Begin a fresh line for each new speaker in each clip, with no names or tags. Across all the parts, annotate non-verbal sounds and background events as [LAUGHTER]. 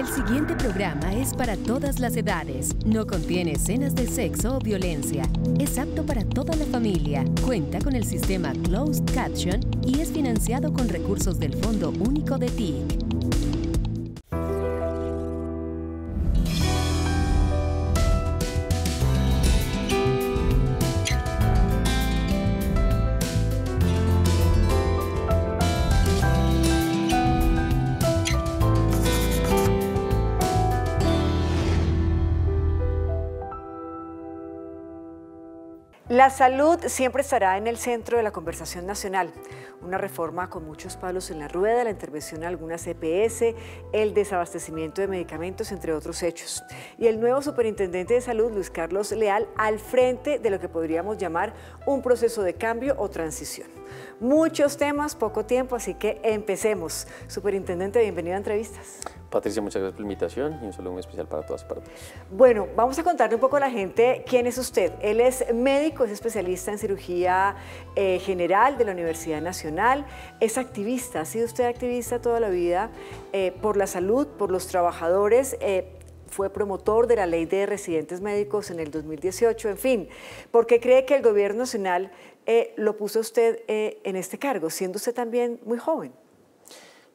El siguiente programa es para todas las edades. No contiene escenas de sexo o violencia. Es apto para toda la familia. Cuenta con el sistema Closed Caption y es financiado con recursos del Fondo Único de TIC. La salud siempre estará en el centro de la conversación nacional. Una reforma con muchos palos en la rueda, la intervención en algunas EPS, el desabastecimiento de medicamentos, entre otros hechos. Y el nuevo superintendente de salud, Luis Carlos Leal, al frente de lo que podríamos llamar un proceso de cambio o transición. Muchos temas, poco tiempo, así que empecemos. Superintendente, bienvenido a entrevistas.
Patricia, muchas gracias por la invitación y un saludo muy especial para todas y para todos.
Bueno, vamos a contarle un poco a la gente quién es usted. Él es médico, es especialista en cirugía eh, general de la Universidad Nacional, es activista, ha sido usted activista toda la vida eh, por la salud, por los trabajadores. Eh, fue promotor de la ley de residentes médicos en el 2018, en fin, ¿por qué cree que el gobierno nacional lo puso usted en este cargo, siendo usted también muy joven?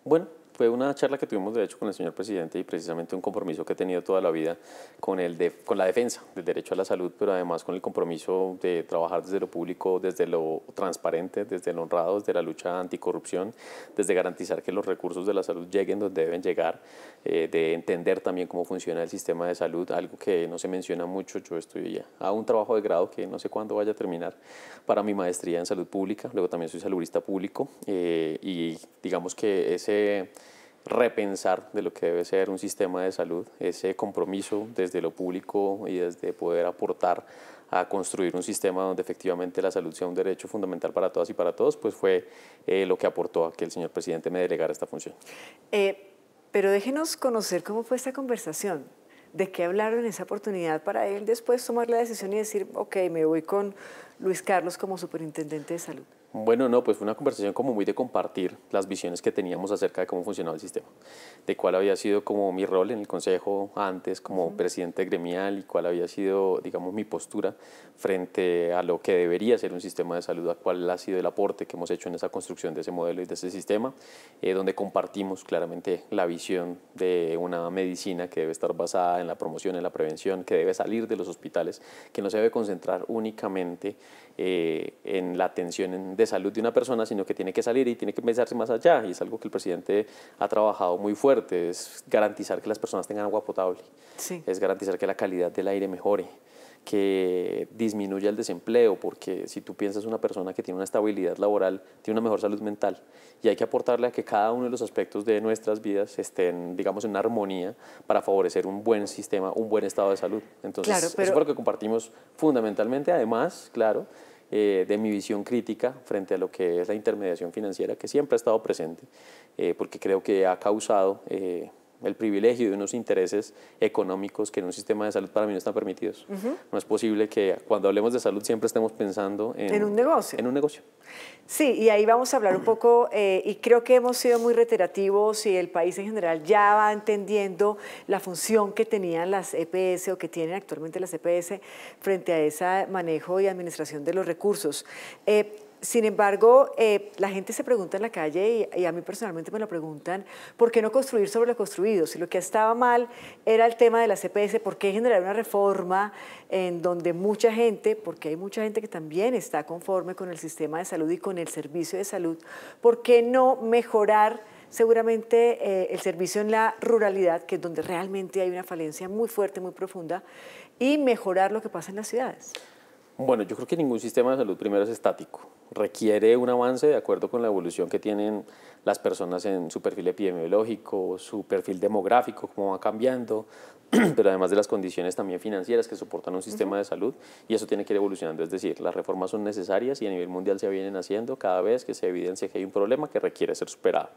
Bueno, fue una charla que tuvimos de hecho con el señor presidente y precisamente un compromiso que he tenido toda la vida con, el de, con la defensa del derecho a la salud, pero además con el compromiso de trabajar desde lo público, desde lo transparente, desde lo honrado, desde la lucha anticorrupción, desde garantizar que los recursos de la salud lleguen donde deben llegar, eh, de entender también cómo funciona el sistema de salud, algo que no se menciona mucho. Yo estoy a un trabajo de grado que no sé cuándo vaya a terminar para mi maestría en salud pública, luego también soy saludista público eh, y digamos que ese repensar de lo que debe ser un sistema de salud, ese compromiso desde lo público y desde poder aportar a construir un sistema donde efectivamente la salud sea un derecho fundamental para todas y para todos, pues fue eh, lo que aportó a que el señor presidente me delegara esta función.
Pero déjenos conocer cómo fue esta conversación, de qué hablaron en esa oportunidad para él después tomar la decisión y decir, ok, me voy con Luis Carlos como superintendente de salud.
Bueno, no, pues fue una conversación como muy de compartir las visiones que teníamos acerca de cómo funcionaba el sistema, de cuál había sido como mi rol en el consejo antes como presidente gremial y cuál había sido, digamos, mi postura frente a lo que debería ser un sistema de salud, a cuál ha sido el aporte que hemos hecho en esa construcción de ese modelo y de ese sistema, eh, donde compartimos claramente la visión de una medicina que debe estar basada en la promoción, en la prevención, que debe salir de los hospitales, que no se debe concentrar únicamente eh, en la atención de salud de una persona, sino que tiene que salir y tiene que pensarse más allá. Y es algo que el presidente ha trabajado muy fuerte, es garantizar que las personas tengan agua potable, es garantizar que la calidad del aire mejore que disminuya el desempleo, porque si tú piensas una persona que tiene una estabilidad laboral, tiene una mejor salud mental, y hay que aportarle a que cada uno de los aspectos de nuestras vidas estén, digamos, en armonía para favorecer un buen sistema, un buen estado de salud. Entonces, eso es lo que compartimos fundamentalmente, además, claro, eh, de mi visión crítica frente a lo que es la intermediación financiera, que siempre ha estado presente, eh, porque creo que ha causado... Eh, el privilegio de unos intereses económicos que en un sistema de salud para mí no están permitidos. No es posible que cuando hablemos de salud siempre estemos pensando en, un negocio. En un negocio.
Sí, y ahí vamos a hablar un poco, eh, y creo que hemos sido muy reiterativos y el país en general ya va entendiendo la función que tenían las EPS o que tienen actualmente las EPS frente a ese manejo y administración de los recursos. Eh, sin embargo, eh, la gente se pregunta en la calle y, a mí personalmente me lo preguntan, ¿por qué no construir sobre lo construido? Si lo que estaba mal era el tema de la CPS, ¿por qué generar una reforma en donde mucha gente, porque hay mucha gente que también está conforme con el sistema de salud y con el servicio de salud, ¿por qué no mejorar? seguramente eh, el servicio en la ruralidad, que es donde realmente hay una falencia muy fuerte, muy profunda, y mejorar lo que pasa en las ciudades.
Bueno, yo creo que ningún sistema de salud primero es estático requiere un avance de acuerdo con la evolución que tienen las personas en su perfil epidemiológico, su perfil demográfico, cómo va cambiando, [CLEARS THROAT] pero además de las condiciones también financieras que soportan un sistema de salud y eso tiene que ir evolucionando, es decir, las reformas son necesarias y a nivel mundial se vienen haciendo cada vez que se evidencia que hay un problema que requiere ser superado.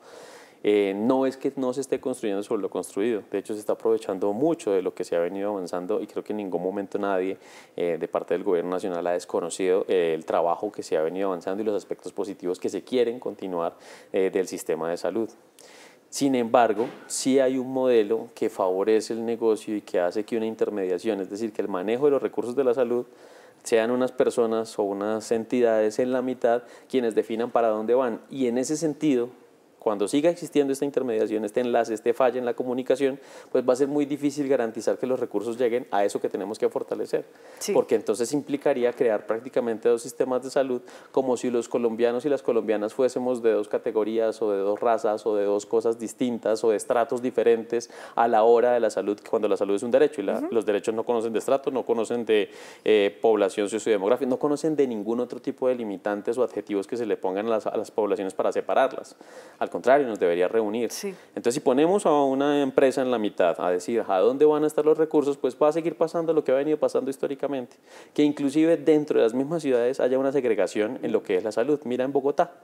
Eh, no es que no se esté construyendo sobre lo construido, de hecho se está aprovechando mucho de lo que se ha venido avanzando y creo que en ningún momento nadie eh, de parte del gobierno nacional ha desconocido eh, el trabajo que se ha venido avanzando y los aspectos positivos que se quieren continuar del sistema de salud. Sin embargo, sí hay un modelo que favorece el negocio y que hace que una intermediación, es decir, que el manejo de los recursos de la salud sean unas personas o unas entidades en la mitad quienes definan para dónde van. Y en ese sentido, cuando siga existiendo esta intermediación, este enlace, este falla en la comunicación, pues va a ser muy difícil garantizar que los recursos lleguen a eso que tenemos que fortalecer. Porque entonces implicaría crear prácticamente dos sistemas de salud como si los colombianos y las colombianas fuésemos de dos categorías o de dos razas o de dos cosas distintas o de estratos diferentes a la hora de la salud, cuando la salud es un derecho y los derechos no conocen de estratos, no conocen de eh, población sociodemográfica, no conocen de ningún otro tipo de limitantes o adjetivos que se le pongan a las, poblaciones para separarlas. Al contrario, nos debería reunir. Entonces, si ponemos a una empresa en la mitad a decir a dónde van a estar los recursos, pues va a seguir pasando lo que ha venido pasando históricamente, que inclusive dentro de las mismas ciudades haya una segregación en lo que es la salud. Mira en Bogotá,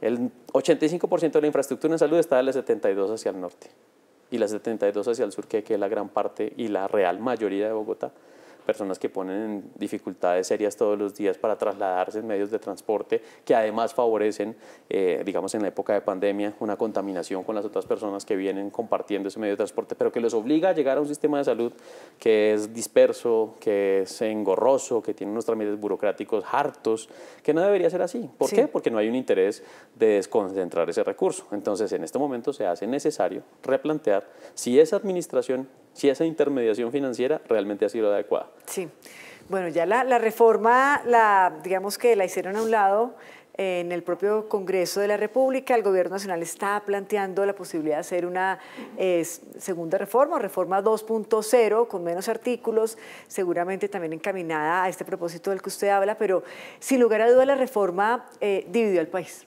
el 85% de la infraestructura en salud está de la 72 hacia el norte y la 72 hacia el sur, que es la gran parte y la real mayoría de Bogotá personas que ponen en dificultades serias todos los días para trasladarse en medios de transporte que además favorecen, eh, digamos en la época de pandemia, una contaminación con las otras personas que vienen compartiendo ese medio de transporte, pero que los obliga a llegar a un sistema de salud que es disperso, que es engorroso, que tiene unos trámites burocráticos hartos, que no debería ser así. ¿Por qué? Porque no hay un interés de desconcentrar ese recurso. Entonces, en este momento se hace necesario replantear si esa administración si esa intermediación financiera realmente ha sido adecuada.
Sí. Bueno, ya la, reforma, la, digamos que la hicieron a un lado en el propio Congreso de la República, el Gobierno Nacional está planteando la posibilidad de hacer una segunda reforma, reforma 2.0, con menos artículos, seguramente también encaminada a este propósito del que usted habla, pero sin lugar a duda la reforma eh, dividió al país,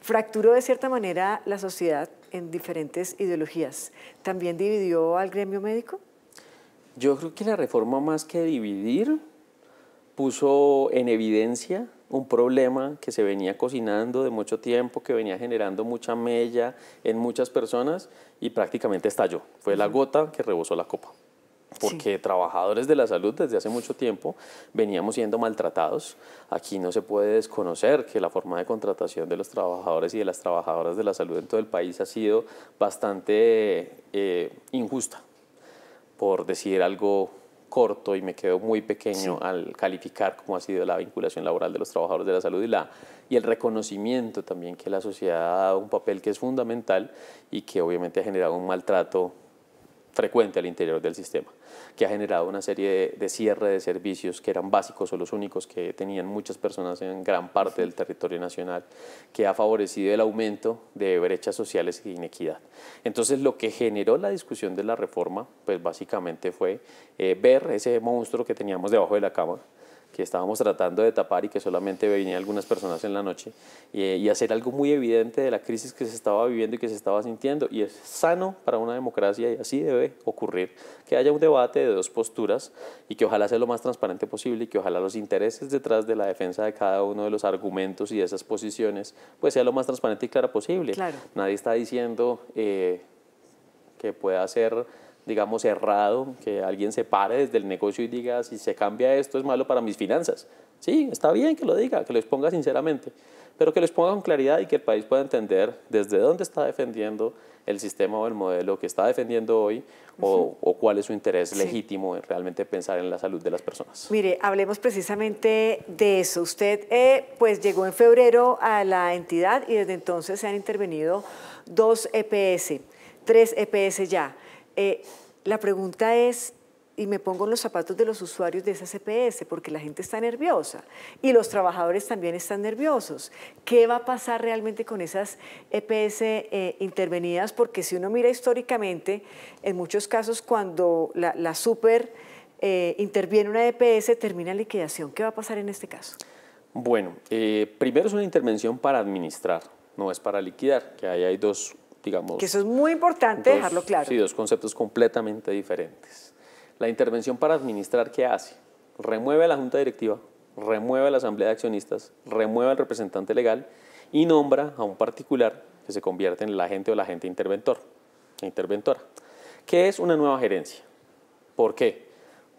fracturó de cierta manera la sociedad, en diferentes ideologías, ¿también dividió al gremio médico?
Yo creo que la reforma más que dividir puso en evidencia un problema que se venía cocinando de mucho tiempo, que venía generando mucha mella en muchas personas y prácticamente estalló. Fue la gota que rebosó la copa porque trabajadores de la salud desde hace mucho tiempo veníamos siendo maltratados. Aquí no se puede desconocer que la forma de contratación de los trabajadores y de las trabajadoras de la salud en todo el país ha sido bastante eh, injusta, por decir algo corto y me quedo muy pequeño al calificar cómo ha sido la vinculación laboral de los trabajadores de la salud y, la, y el reconocimiento también que la sociedad ha dado un papel que es fundamental y que obviamente ha generado un maltrato frecuente al interior del sistema, que ha generado una serie de, cierre de servicios que eran básicos o los únicos que tenían muchas personas en gran parte del territorio nacional, que ha favorecido el aumento de brechas sociales e inequidad. Entonces, lo que generó la discusión de la reforma, pues básicamente fue eh, ver ese monstruo que teníamos debajo de la cama, que estábamos tratando de tapar y que solamente venían algunas personas en la noche, eh, y, hacer algo muy evidente de la crisis que se estaba viviendo y que se estaba sintiendo. Y es sano para una democracia y así debe ocurrir, que haya un debate de dos posturas y que ojalá sea lo más transparente posible y que ojalá los intereses detrás de la defensa de cada uno de los argumentos y de esas posiciones, pues sea lo más transparente y clara posible. Nadie está diciendo eh, que pueda ser digamos, errado, que alguien se pare desde el negocio y diga, si se cambia esto es malo para mis finanzas. Sí, está bien que lo diga, que lo exponga sinceramente, pero que lo exponga con claridad y que el país pueda entender desde dónde está defendiendo el sistema o el modelo que está defendiendo hoy o, cuál es su interés legítimo en realmente pensar en la salud de las personas.
Mire, hablemos precisamente de eso. Usted eh, pues llegó en febrero a la entidad y desde entonces se han intervenido dos EPS, tres EPS ya. Eh, la pregunta es, y me pongo en los zapatos de los usuarios de esas EPS, porque la gente está nerviosa y los trabajadores también están nerviosos. ¿Qué va a pasar realmente con esas EPS eh, intervenidas? Porque si uno mira históricamente, en muchos casos cuando la, super eh, interviene una EPS, termina liquidación. ¿Qué va a pasar en este caso?
Bueno, eh, primero es una intervención para administrar, no es para liquidar, que ahí hay dos que eso es
muy importante dejarlo claro. Sí, dos
conceptos completamente diferentes. La intervención para administrar, ¿qué hace? Remueve a la junta directiva, remueve a la asamblea de accionistas, remueve al representante legal y nombra a un particular que se convierte en el agente o la agente interventor, interventora. ¿Qué es una nueva gerencia? ¿Por qué?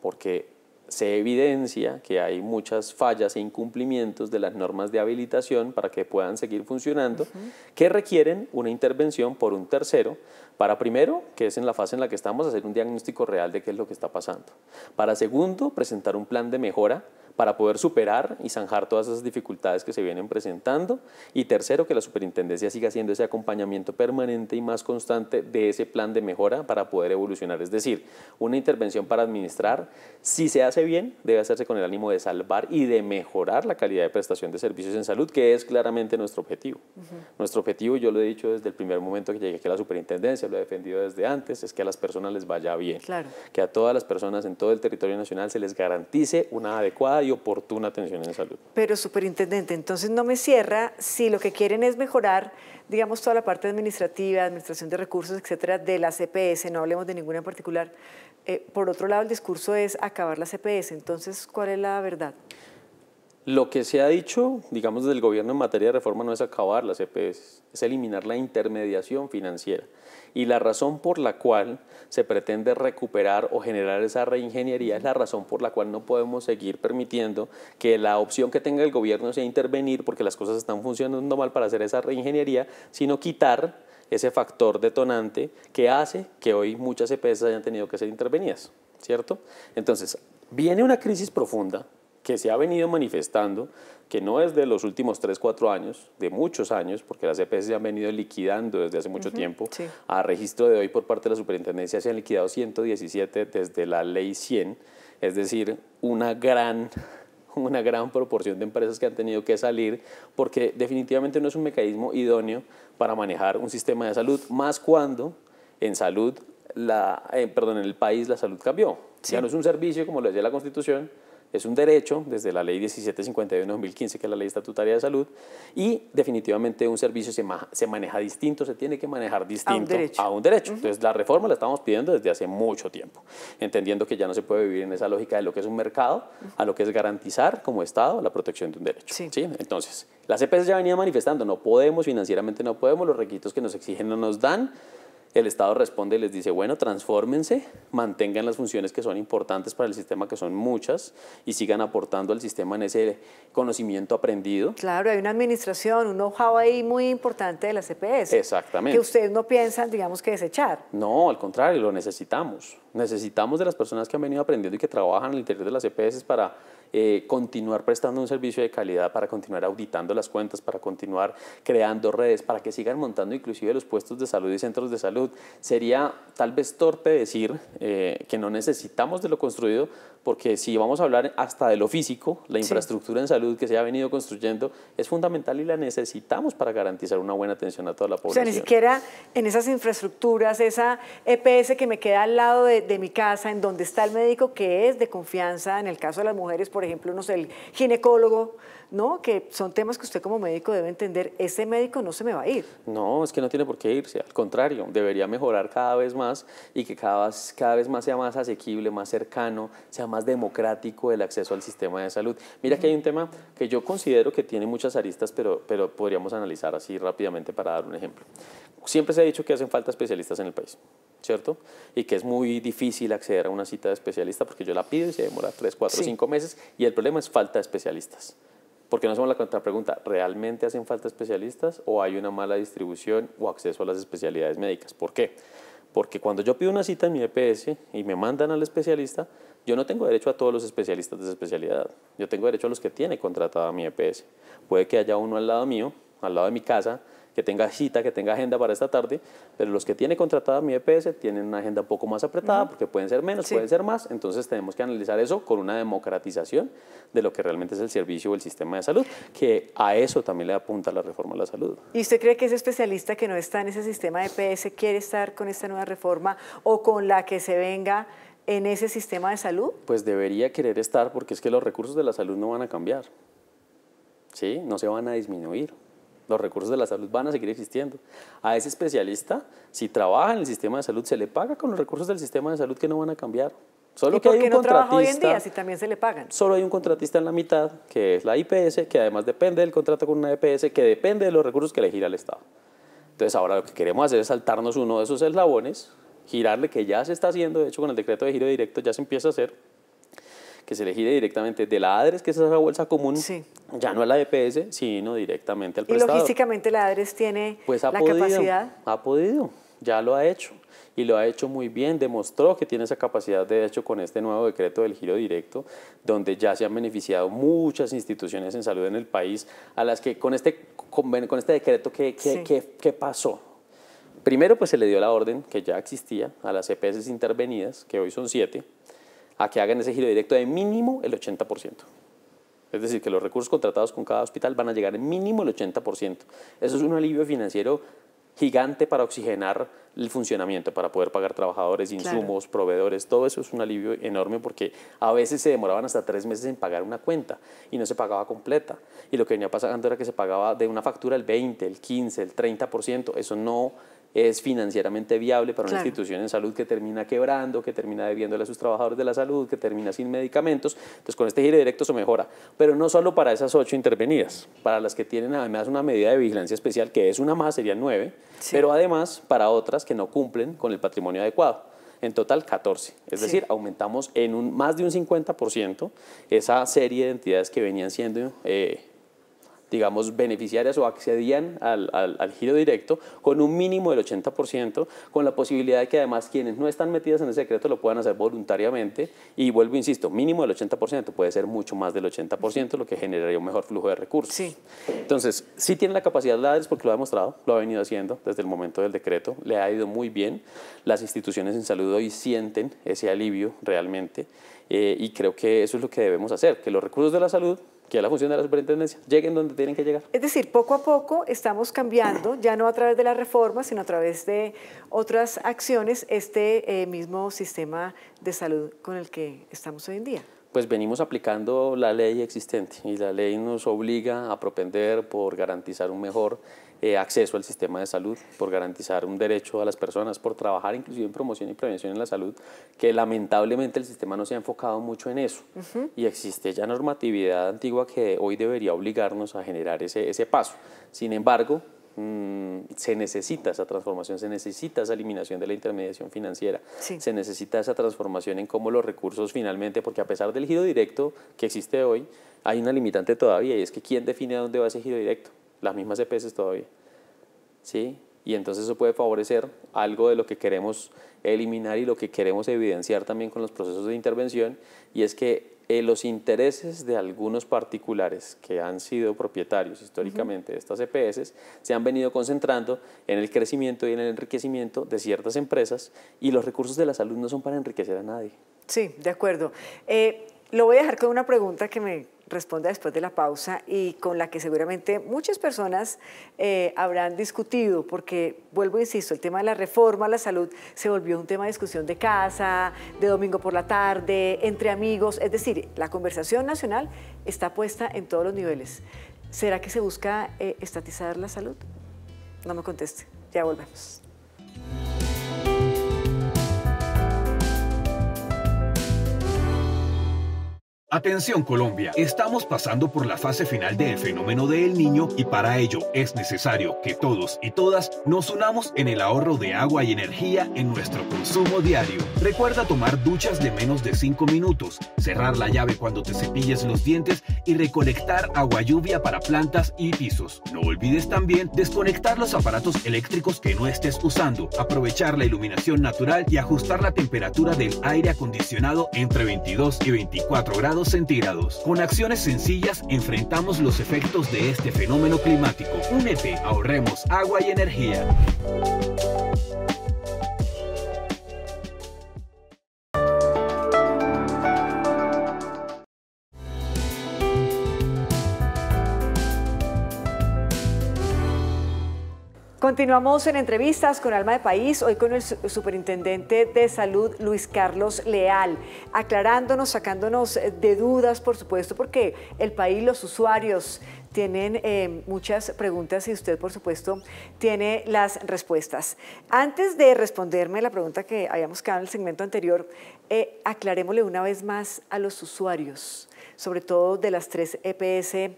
Porque se evidencia que hay muchas fallas e incumplimientos de las normas de habilitación para que puedan seguir funcionando, que requieren una intervención por un tercero para primero, que es en la fase en la que estamos, hacer un diagnóstico real de qué es lo que está pasando. Para segundo, presentar un plan de mejora para poder superar y zanjar todas esas dificultades que se vienen presentando. Y tercero, que la superintendencia siga haciendo ese acompañamiento permanente y más constante de ese plan de mejora para poder evolucionar. Es decir, una intervención para administrar, si se hace bien, debe hacerse con el ánimo de salvar y de mejorar la calidad de prestación de servicios en salud, que es claramente nuestro objetivo. Nuestro objetivo, yo lo he dicho desde el primer momento que llegué aquí a la superintendencia, lo he defendido desde antes, es que a las personas les vaya bien. Claro. Que a todas las personas en todo el territorio nacional se les garantice una adecuada oportuna atención en salud.
Pero, superintendente, entonces no me cierra si lo que quieren es mejorar, digamos, toda la parte administrativa, administración de recursos, etcétera, de la CPS, no hablemos de ninguna en particular. Eh, por otro lado, el discurso es acabar la CPS. Entonces, ¿cuál es la verdad?
Lo que se ha dicho, digamos, desde el gobierno en materia de reforma no es acabar las EPS, es eliminar la intermediación financiera. Y la razón por la cual se pretende recuperar o generar esa reingeniería es la razón por la cual no podemos seguir permitiendo que la opción que tenga el gobierno sea intervenir porque las cosas están funcionando mal para hacer esa reingeniería, sino quitar ese factor detonante que hace que hoy muchas EPS hayan tenido que ser intervenidas, ¿cierto? Entonces, viene una crisis profunda que se ha venido manifestando, que no es de los últimos 3, 4 años, de muchos años, porque las EPS se han venido liquidando desde hace mucho tiempo, a registro de hoy por parte de la superintendencia se han liquidado 117 desde la ley 100, es decir, una gran [LAUGHS] una gran proporción de empresas que han tenido que salir porque definitivamente no es un mecanismo idóneo para manejar un sistema de salud, más cuando en salud, la, eh, perdón, en el país la salud cambió. Ya no es un servicio como lo decía la Constitución, es un derecho desde la ley 1751-2015, que es la ley estatutaria de salud, y definitivamente un servicio se, maneja distinto, se tiene que manejar distinto a un derecho. Entonces la reforma la estamos pidiendo desde hace mucho tiempo, entendiendo que ya no se puede vivir en esa lógica de lo que es un mercado, a lo que es garantizar como Estado la protección de un derecho. Sí. Entonces, las EPS ya venía manifestando, no podemos, financieramente no podemos, los requisitos que nos exigen no nos dan el Estado responde y les dice, bueno, transfórmense, mantengan las funciones que son importantes para el sistema, que son muchas, y sigan aportando al sistema en ese conocimiento aprendido.
Claro, hay una administración, un know-how ahí muy importante de las cps e
Exactamente. Que ustedes
no piensan, digamos, que desechar.
No, al contrario, lo necesitamos. Necesitamos de las personas que han venido aprendiendo y que trabajan en el interior de las cps e para eh, continuar prestando un servicio de calidad, para continuar auditando las cuentas, para continuar creando redes, para que sigan montando inclusive los puestos de salud y centros de salud. Sería tal vez torpe decir eh, que no necesitamos de lo construido porque si vamos a hablar hasta de lo físico, la infraestructura en salud que se ha venido construyendo es fundamental y la necesitamos para garantizar una buena atención a toda la población. O sea, ni
siquiera en esas infraestructuras, esa EPS que me queda al lado de, de mi casa, en donde está el médico que es de confianza, en el caso de las mujeres, por ejemplo, no sé, el ginecólogo, ¿no? Que son temas que usted como médico debe entender. Ese médico no se me va a ir.
No, es que no tiene por qué irse. Al contrario, debería mejorar cada vez más y que cada, cada vez más sea más asequible, más cercano, sea más democrático el acceso al sistema de salud. Mira que hay un tema que yo considero que tiene muchas aristas, pero, pero podríamos analizar así rápidamente para dar un ejemplo. Siempre se ha dicho que hacen falta especialistas en el país, ¿cierto? Y que es muy difícil acceder a una cita de especialista porque yo la pido y se demora 3, 4, 5 meses y el problema es falta de especialistas. Porque no hacemos la contrapregunta, ¿realmente hacen falta especialistas o hay una mala distribución o acceso a las especialidades médicas? ¿Por qué? Porque cuando yo pido una cita en mi EPS y me mandan al especialista, yo no tengo derecho a todos los especialistas de esa especialidad. Yo tengo derecho a los que tiene contratada mi EPS. Puede que haya uno al lado mío, al lado de mi casa, que tenga cita, que tenga agenda para esta tarde, pero los que tiene contratada mi EPS tienen una agenda un poco más apretada, porque pueden ser menos, pueden ser más, entonces tenemos que analizar eso con una democratización de lo que realmente es el servicio o el sistema de salud, que a eso también le apunta la reforma a la salud.
¿Y usted cree que ese especialista que no está en ese sistema de EPS quiere estar con esta nueva reforma o con la que se venga? en ese sistema de salud?
Pues debería querer estar porque es que los recursos de la salud no van a cambiar, ¿sí? no se van a disminuir. Los recursos de la salud van a seguir existiendo. A ese especialista, si trabaja en el sistema de salud, se le paga con los recursos del sistema de salud que no van a cambiar. Solo que hay un contratista. Hoy en día si
también se le pagan?
Solo hay un contratista en la mitad, que es la IPS, que además depende del contrato con una IPS, que depende de los recursos que le gira el Estado. Entonces, ahora lo que queremos hacer es saltarnos uno de esos eslabones, girarle, que ya se está haciendo, de hecho, con el decreto de giro directo ya se empieza a hacer, que se le gire directamente de la ADRES, que es esa bolsa común, ya no a la EPS, sino directamente al ¿Y logísticamente
la ADRES tiene pues la capacidad?
Ha podido, ya lo ha hecho y lo ha hecho muy bien, demostró que tiene esa capacidad, de hecho, con este nuevo decreto del giro directo, donde ya se han beneficiado muchas instituciones en salud en el país, a las que con este, con, este decreto, ¿qué, qué, pasó? Primero, pues se le dio la orden que ya existía a las EPS intervenidas, que hoy son siete, a que hagan ese giro directo de mínimo el 80%. Es decir, que los recursos contratados con cada hospital van a llegar en mínimo el 80%. Eso es un alivio financiero gigante para oxigenar el funcionamiento, para poder pagar trabajadores, insumos, proveedores, todo eso es un alivio enorme porque a veces se demoraban hasta tres meses en pagar una cuenta y no se pagaba completa. Y lo que venía pasando era que se pagaba de una factura el 20, el 15, el 30%. Eso no es financieramente viable para una institución en salud que termina quebrando, que termina debiéndole a sus trabajadores de la salud, que termina sin medicamentos. Entonces, con este giro directo se mejora. Pero no solo para esas ocho intervenidas, para las que tienen además una medida de vigilancia especial, que es una más, serían nueve, pero además para otras que no cumplen con el patrimonio adecuado en total 14. Es decir, aumentamos en un, más de un 50% esa serie de entidades que venían siendo eh, digamos, beneficiarias o accedían al, al, giro directo con un mínimo del 80%, con la posibilidad de que además quienes no están metidas en ese decreto lo puedan hacer voluntariamente y vuelvo, insisto, mínimo del 80%, puede ser mucho más del 80%, lo que generaría un mejor flujo de recursos. Entonces, sí tiene la capacidad de ADRES porque lo ha demostrado, lo ha venido haciendo desde el momento del decreto, le ha ido muy bien, las instituciones en salud hoy sienten ese alivio realmente eh, y creo que eso es lo que debemos hacer, que los recursos de la salud que es la función de la superintendencia, lleguen donde tienen que llegar.
Es decir, poco a poco estamos cambiando, ya no a través de la reforma, sino a través de otras acciones, este eh, mismo sistema de salud con el que estamos hoy en día.
Pues venimos aplicando la ley existente y la ley nos obliga a propender por garantizar un mejor eh, acceso al sistema de salud, por garantizar un derecho a las personas, por trabajar inclusive en promoción y prevención en la salud, que lamentablemente el sistema no se ha enfocado mucho en eso. Y existe ya normatividad antigua que hoy debería obligarnos a generar ese, ese paso. Sin embargo, mm, se necesita esa transformación, se necesita esa eliminación de la intermediación financiera, se necesita esa transformación en cómo los recursos finalmente, porque a pesar del giro directo que existe hoy, hay una limitante todavía y es que quién define a dónde va ese giro directo las mismas EPS todavía. ¿Sí? Y entonces eso puede favorecer algo de lo que queremos eliminar y lo que queremos evidenciar también con los procesos de intervención, y es que eh, los intereses de algunos particulares que han sido propietarios históricamente de estas EPS se han venido concentrando en el crecimiento y en el enriquecimiento de ciertas empresas y los recursos de
la salud no son para enriquecer a nadie. Sí, de acuerdo. Eh, lo voy a dejar con una pregunta que me responda después de la pausa y con la que seguramente muchas personas eh, habrán discutido, porque vuelvo, e insisto, el tema de la reforma a la salud se volvió un tema de discusión de casa, de domingo por la tarde, entre amigos, es decir, la conversación nacional está puesta en todos los niveles. ¿Será que se busca eh, estatizar la salud? No me conteste, ya volvemos.
Atención Colombia,
estamos pasando por la fase final del fenómeno del niño y para ello es necesario que todos y todas nos unamos en el ahorro de agua y energía en nuestro consumo diario.
Recuerda tomar duchas de menos de 5 minutos, cerrar la llave cuando te cepilles los dientes y recolectar agua lluvia para plantas y pisos. No olvides también desconectar los aparatos eléctricos que no estés usando, aprovechar la iluminación natural y ajustar la temperatura del aire acondicionado entre 22 y 24 grados centígrados. Con acciones sencillas enfrentamos los efectos de este fenómeno climático. Únete, ahorremos agua y energía.
Continuamos en entrevistas con Alma de País, hoy con el superintendente de salud Luis Carlos Leal, aclarándonos, sacándonos eh, de dudas, por supuesto, porque el país, los usuarios tienen eh, muchas preguntas y usted, por supuesto, tiene las respuestas. Antes de responderme la pregunta que habíamos quedado en el segmento anterior, eh, aclarémosle una vez más a los usuarios sobre todo de las tres EPS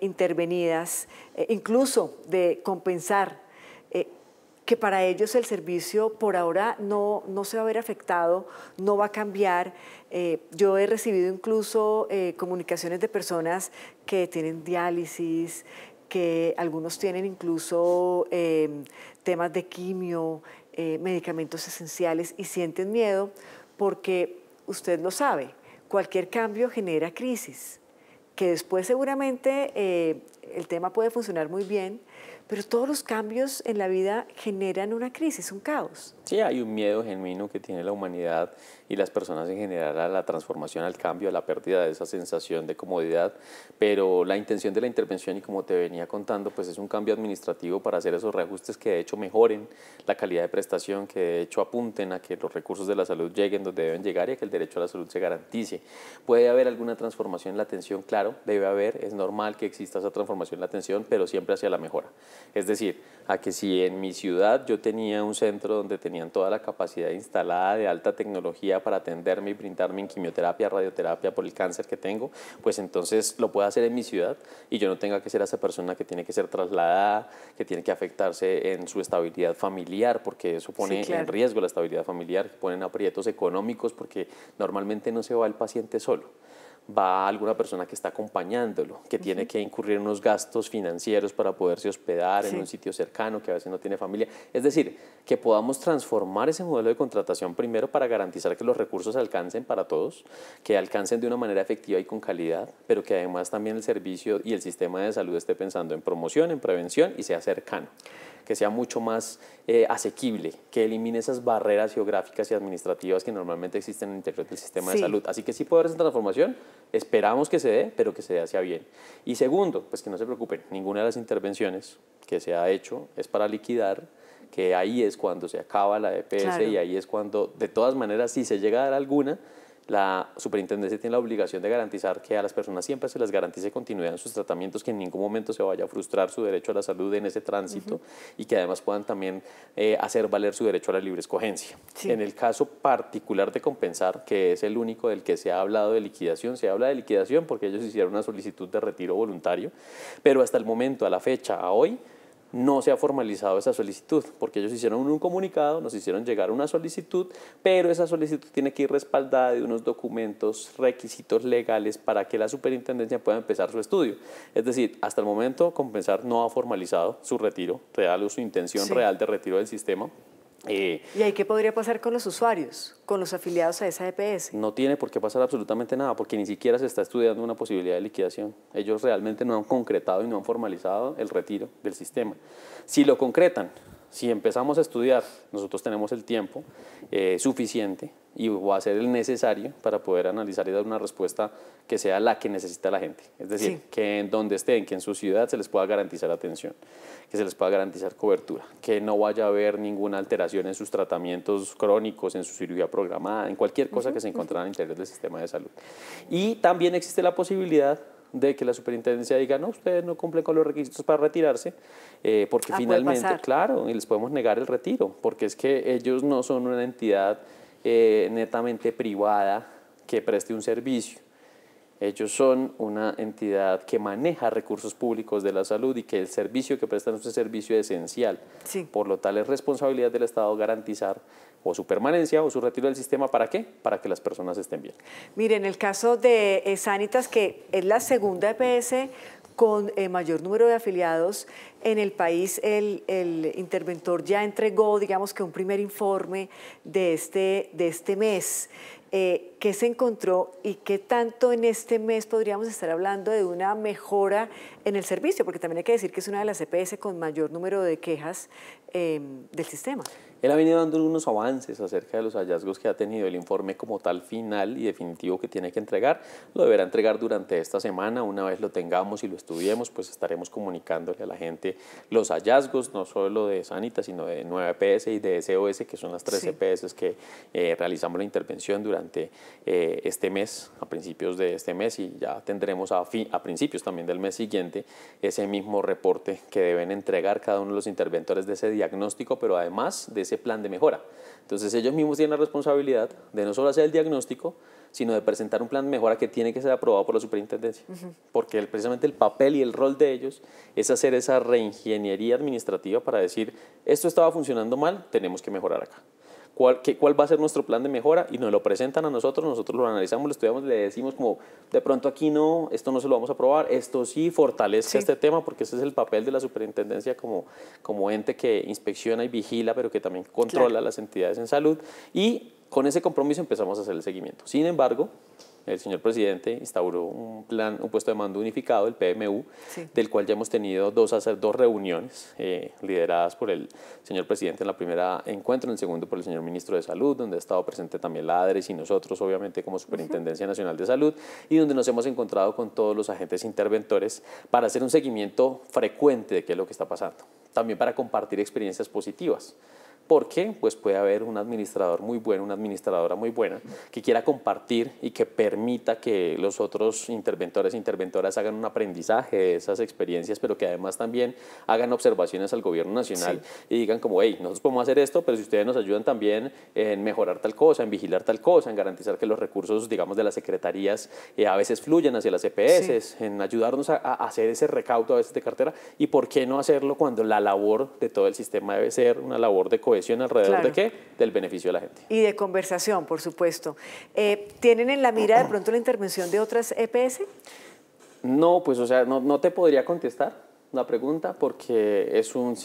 intervenidas, incluso de compensar que para ellos el servicio por ahora no, no se va a ver afectado, no va a cambiar. Eh, yo he recibido incluso eh, comunicaciones de personas que tienen diálisis, que algunos tienen incluso eh, temas de quimio, medicamentos esenciales y sienten miedo porque usted lo sabe, cualquier cambio genera crisis, que después seguramente el tema puede funcionar muy bien, pero todos los cambios en la vida generan una crisis, un caos.
Sí, hay un miedo genuino que tiene la humanidad y las personas en general a la transformación, al cambio, a la pérdida de esa sensación de comodidad. Pero la intención de la intervención, y como te venía contando, pues es un cambio administrativo para hacer esos reajustes que de hecho mejoren la calidad de prestación, que de hecho apunten a que los recursos de la salud lleguen donde deben llegar y a que el derecho a la salud se garantice. Puede haber alguna transformación en la atención, claro, debe haber, es normal que exista esa transformación en la atención, pero siempre hacia la mejora. Es decir, a que si en mi ciudad yo tenía un centro donde tenían toda la capacidad instalada de alta tecnología para atenderme y brindarme en quimioterapia, radioterapia por el cáncer que tengo, pues entonces lo puedo hacer en mi ciudad y yo no tenga que ser esa persona que tiene que ser trasladada, que tiene que afectarse en su estabilidad familiar, porque eso pone en riesgo la estabilidad familiar, que ponen aprietos económicos, porque normalmente no se va el paciente solo va a alguna persona que está acompañándolo, que tiene que incurrir unos gastos financieros para poderse hospedar en un sitio cercano, que a veces no tiene familia. Es decir, que podamos transformar ese modelo de contratación primero para garantizar que los recursos alcancen para todos, que alcancen de una manera efectiva y con calidad, pero que además también el servicio y el sistema de salud esté pensando en promoción, en prevención y sea cercano que sea mucho más eh, asequible, que elimine esas barreras geográficas y administrativas que normalmente existen en el interior del sistema de salud. Así que sí puede haber esa transformación, esperamos que se dé, pero que se dé hacia bien. Y segundo, pues que no se preocupen, ninguna de las intervenciones que se ha hecho es para liquidar, que ahí es cuando se acaba la EPS y ahí es cuando, de todas maneras, si se llega a dar alguna, la superintendencia tiene la obligación de garantizar que a las personas siempre se les garantice continuidad en sus tratamientos, que en ningún momento se vaya a frustrar su derecho a la salud en ese tránsito y que además puedan también eh, hacer valer su derecho a la libre escogencia. En el caso particular de compensar, que es el único del que se ha hablado de liquidación, se habla de liquidación porque ellos hicieron una solicitud de retiro voluntario, pero hasta el momento, a la fecha, a hoy, no se ha formalizado esa solicitud, porque ellos hicieron un comunicado, nos hicieron llegar una solicitud, pero esa solicitud tiene que ir respaldada de unos documentos, requisitos legales para que la superintendencia pueda empezar su estudio. Es decir, hasta el momento Compensar no ha formalizado su retiro real o su intención real de retiro del sistema. Eh,
¿Y ahí qué podría pasar con los usuarios, con los afiliados a esa EPS?
No tiene por qué pasar absolutamente nada, porque ni siquiera se está estudiando una posibilidad de liquidación. Ellos realmente no han concretado y no han formalizado el retiro del sistema. Si lo concretan, si empezamos a estudiar, nosotros tenemos el tiempo eh, suficiente y va a ser el necesario para poder analizar y dar una respuesta que sea la que necesita la gente. Es decir, que en donde estén, que en su ciudad se les pueda garantizar atención, que se les pueda garantizar cobertura, que no vaya a haber ninguna alteración en sus tratamientos crónicos, en su cirugía programada, en cualquier cosa que se encontrara en el interior del sistema de salud. Y también existe la posibilidad de que la superintendencia diga, no, ustedes no cumplen con los requisitos para retirarse, eh, porque ah, finalmente, claro, y les podemos negar el retiro, porque es que ellos no son una entidad eh, netamente privada que preste un servicio. Ellos son una entidad que maneja recursos públicos de la salud y que el servicio que prestan es un servicio esencial. Por lo tal, es responsabilidad del Estado garantizar o su permanencia o su retiro del sistema. ¿Para qué? Para que las personas estén bien.
Mire, en el caso de eh, Sanitas, que es la segunda EPS con eh, mayor número de afiliados en el país, el, interventor ya entregó, digamos que un primer informe de este, de este mes. Eh, ¿Qué se encontró y qué tanto en este mes podríamos estar hablando de una mejora en el servicio? Porque también hay que decir que es una de las CPS e con mayor número de quejas eh, del sistema.
Él ha venido dando unos avances acerca de los hallazgos que ha tenido. El informe como tal final y definitivo que tiene que entregar lo deberá entregar durante esta semana. Una vez lo tengamos y lo estudiemos, pues estaremos comunicándole a la gente los hallazgos, no solo de Sanita, sino de 9PS y de SOS, que son las 13 PS que eh, realizamos la intervención durante eh, este mes, a principios de este mes, y ya tendremos a, fin, a principios también del mes siguiente ese mismo reporte que deben entregar cada uno de los interventores de ese diagnóstico, pero además de ese plan de mejora. Entonces ellos mismos tienen la responsabilidad de no solo hacer el diagnóstico, sino de presentar un plan de mejora que tiene que ser aprobado por la superintendencia. Porque precisamente el papel y el rol de ellos es hacer esa reingeniería administrativa para decir, esto estaba funcionando mal, tenemos que mejorar acá cuál, qué, cuál va a ser nuestro plan de mejora y nos lo presentan a nosotros, nosotros lo analizamos, lo estudiamos, le decimos como, de pronto aquí no, esto no se lo vamos a probar, esto sí, fortalece este tema porque ese es el papel de la superintendencia como, como ente que inspecciona y vigila, pero que también controla las entidades en salud y con ese compromiso empezamos a hacer el seguimiento. Sin embargo, el señor presidente instauró un plan, un puesto de mando unificado, el PMU, del cual ya hemos tenido dos, hacer dos reuniones eh, lideradas por el señor presidente en la primera encuentro, en el segundo por el señor ministro de Salud, donde ha estado presente también la ADRES y nosotros, obviamente, como Superintendencia Nacional de Salud, y donde nos hemos encontrado con todos los agentes interventores para hacer un seguimiento frecuente de qué es lo que está pasando. También para compartir experiencias positivas porque pues puede haber un administrador muy bueno, una administradora muy buena, que quiera compartir y que permita que los otros interventores e interventoras hagan un aprendizaje de esas experiencias, pero que además también hagan observaciones al gobierno nacional y digan como, hey, nosotros podemos hacer esto, pero si ustedes nos ayudan también en mejorar tal cosa, en vigilar tal cosa, en garantizar que los recursos, digamos, de las secretarías eh, a veces fluyan hacia las EPS, en ayudarnos a, hacer ese recaudo a veces de cartera, y por qué no hacerlo cuando la labor de todo el sistema debe ser una labor de cohesión alrededor de qué? Del beneficio de la gente.
Y de conversación, por supuesto. Eh, ¿Tienen en la mira de pronto la intervención de otras EPS?
No, pues o sea, no, no te podría contestar la pregunta porque es un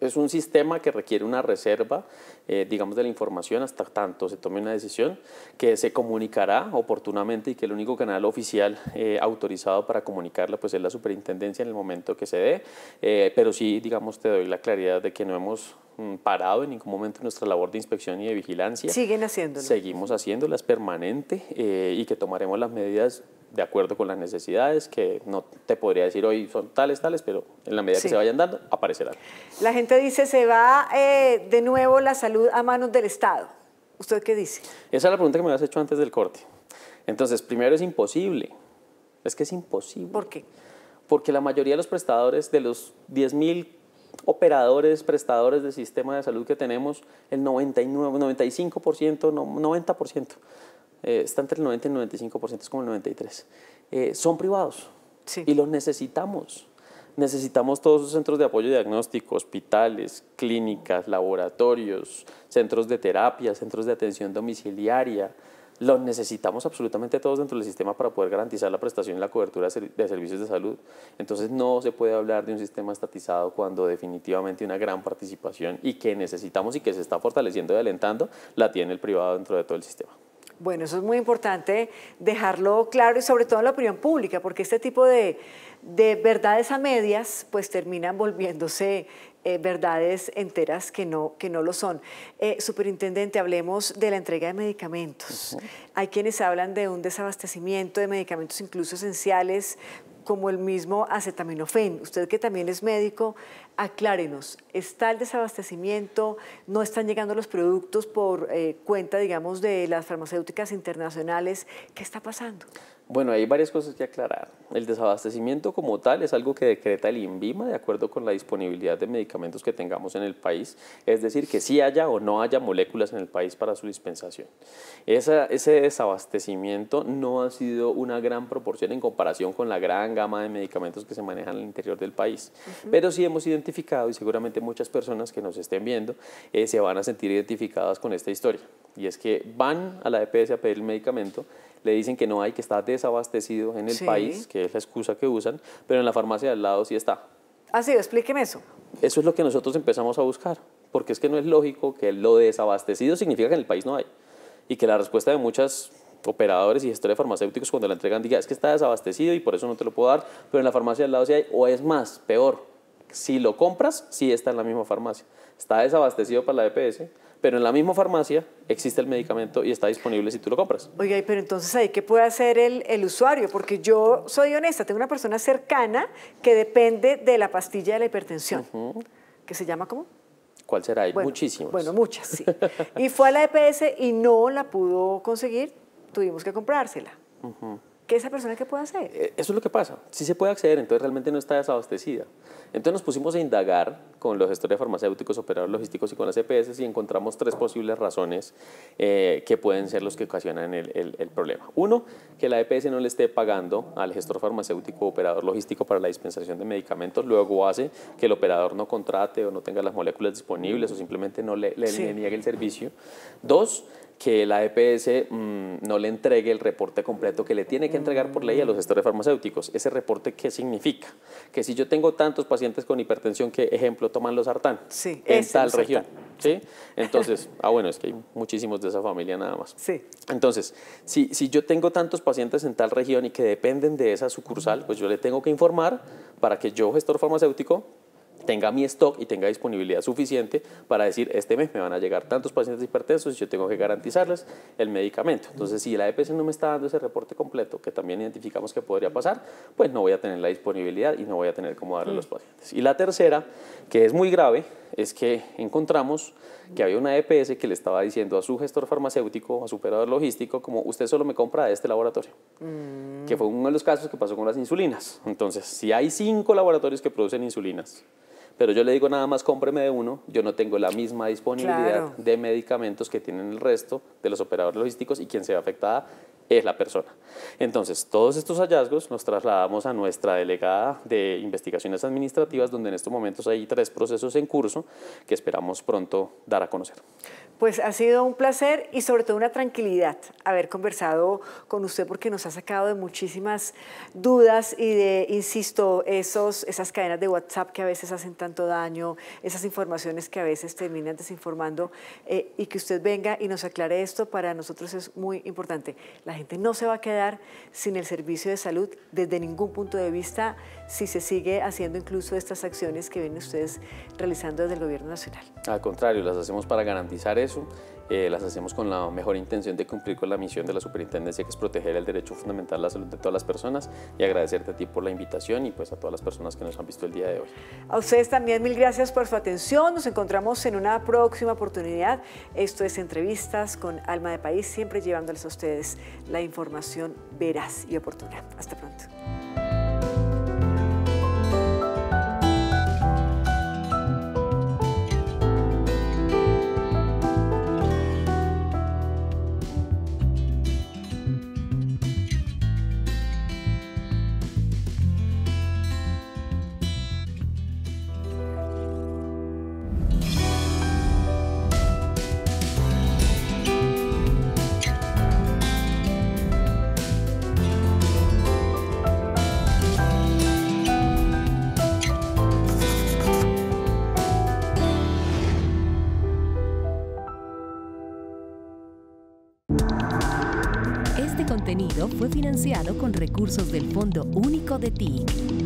es un sistema que requiere una reserva, eh, digamos, de la información hasta tanto se tome una decisión que se comunicará oportunamente y que el único canal oficial eh, autorizado para comunicarla pues es la superintendencia en el momento que se dé, eh, pero sí, digamos, te doy la claridad de que no hemos mm, parado en ningún momento nuestra labor de inspección y de vigilancia. Siguen haciéndolo. Seguimos haciéndolas permanente y que tomaremos las medidas de acuerdo con las necesidades, que no te podría decir hoy son tales, tales, pero en la medida que se vayan dando, aparecerán.
La gente dice, se va eh, de nuevo la salud a manos del Estado. ¿Usted qué
dice? Esa es la pregunta que me has hecho antes del corte. Entonces, primero es imposible. Es que es imposible. ¿Por qué? Porque la mayoría de los prestadores, de los 10.000 operadores, prestadores del sistema de salud que tenemos, el 99, 95%, no, 90% eh, está entre el 90 y el 95%, es como el 93%, eh, son privados y los necesitamos. Necesitamos todos los centros de apoyo diagnóstico, hospitales, clínicas, laboratorios, centros de terapia, centros de atención domiciliaria. Los necesitamos absolutamente todos dentro del sistema para poder garantizar la prestación y la cobertura de servicios de salud. Entonces no se puede hablar de un sistema estatizado cuando definitivamente una gran participación y que necesitamos y que se está fortaleciendo y alentando la tiene el privado dentro de todo el sistema.
Bueno, eso es muy importante dejarlo claro y sobre todo en la opinión pública, porque este tipo de, verdades a medias pues terminan volviéndose eh, verdades enteras que no, que no lo son. Eh, superintendente, hablemos de la entrega de medicamentos. Hay quienes hablan de un desabastecimiento de medicamentos incluso esenciales como el mismo acetaminofén. Usted que también es médico, aclárenos, ¿está el desabastecimiento? ¿No están llegando los productos por eh, cuenta, digamos, de las farmacéuticas internacionales? ¿Qué está pasando?
Bueno, hay varias cosas que aclarar. El desabastecimiento como tal es algo que decreta el INVIMA de acuerdo con la disponibilidad de medicamentos que tengamos en el país, es decir, que si haya o no haya moléculas en el país para su dispensación. ese desabastecimiento no ha sido una gran proporción en comparación con la gran gama de medicamentos que se manejan en el interior del país, pero sí hemos identificado y seguramente muchas personas que nos estén viendo eh, se van a sentir identificadas con esta historia. Y es que van a la EPS a pedir el medicamento, le dicen que no hay, que está desabastecido en el país, que es la excusa que usan, pero en la farmacia al lado sí está.
Así, ah, explíqueme eso.
Eso es lo que nosotros empezamos a buscar, porque es que no es lógico que lo desabastecido significa que en el país no hay y que la respuesta de muchas operadores y gestores farmacéuticos cuando la entregan diga es que está desabastecido y por eso no te lo puedo dar, pero en la farmacia al lado sí hay, o es más, peor, si lo compras, sí está en la misma farmacia. Está desabastecido para la EPS, pero en la misma farmacia existe el medicamento y está disponible si tú lo compras.
Oye, pero entonces ahí, ¿qué puede hacer el, usuario? Porque yo soy honesta, tengo una persona cercana que depende de la pastilla de la hipertensión, que se llama ¿cómo?
¿Cuál será? Hay bueno, muchísimas.
Bueno, muchas, sí. y fue a la EPS y no la pudo conseguir, tuvimos que comprársela. ¿Qué esa persona que puede hacer? Eh, eso
es lo que pasa. Si se puede acceder, entonces realmente no está desabastecida. Entonces nos pusimos a indagar con los gestores farmacéuticos, operadores logísticos y con las EPS y encontramos tres posibles razones eh, que pueden ser los que ocasionan el, el, problema. Uno, que la EPS no le esté pagando al gestor farmacéutico o operador logístico para la dispensación de medicamentos, luego hace que el operador no contrate o no tenga las moléculas disponibles o simplemente no le, le, le niegue el servicio. Dos, que la EPS mm, no le entregue el reporte completo que le tiene que entregar por ley a los gestores farmacéuticos. ¿Ese reporte qué significa? Que si yo tengo tantos pacientes con hipertensión, que ejemplo toman los sartán? en tal región. ¿Sí? Entonces, [LAUGHS] ah, bueno, es que hay muchísimos de esa familia nada más. Sí. Entonces, si, si yo tengo tantos pacientes en tal región y que dependen de esa sucursal, pues yo le tengo que informar para que yo, gestor farmacéutico, tenga mi stock y tenga disponibilidad suficiente para decir, este mes me van a llegar tantos pacientes hipertensos y yo tengo que garantizarles el medicamento. Entonces, si la EPS no me está dando ese reporte completo, que también identificamos que podría pasar, pues no voy a tener la disponibilidad y no voy a tener cómo darle a los mm. pacientes. Y la tercera, que es muy grave, es que encontramos que había una EPS que le estaba diciendo a su gestor farmacéutico, a su operador logístico, como usted solo me compra de este laboratorio, mm. que fue uno de los casos que pasó con las insulinas. Entonces, si hay cinco laboratorios que producen insulinas, pero yo le digo nada más cómpreme de uno, yo no tengo la misma disponibilidad de medicamentos que tienen el resto de los operadores logísticos y quien se ve afectada es la persona. Entonces, todos estos hallazgos los trasladamos a nuestra delegada de investigaciones administrativas, donde en estos momentos hay tres procesos en curso que esperamos pronto dar a conocer.
Pues ha sido un placer y sobre todo una tranquilidad haber conversado con usted porque nos ha sacado de muchísimas dudas y de, insisto, esos, esas cadenas de WhatsApp que a veces hacen tan tanto daño, esas informaciones que a veces terminan desinformando eh, y que usted venga y nos aclare esto para nosotros es muy importante. La gente no se va a quedar sin el servicio de salud desde ningún punto de vista si se sigue haciendo incluso estas acciones que vienen ustedes realizando desde el gobierno nacional.
Al contrario, las hacemos para garantizar eso eh, las hacemos con la mejor intención de cumplir con la misión de la superintendencia, que es proteger el derecho fundamental a la salud de todas las personas y agradecerte a ti por la invitación y pues a todas las personas que nos han visto el día de hoy.
A ustedes también mil gracias por su atención. Nos encontramos en una próxima oportunidad. Esto es Entrevistas con Alma de País, siempre llevándoles a ustedes la información veraz y oportuna. Hasta pronto. Mundo Único de Ti.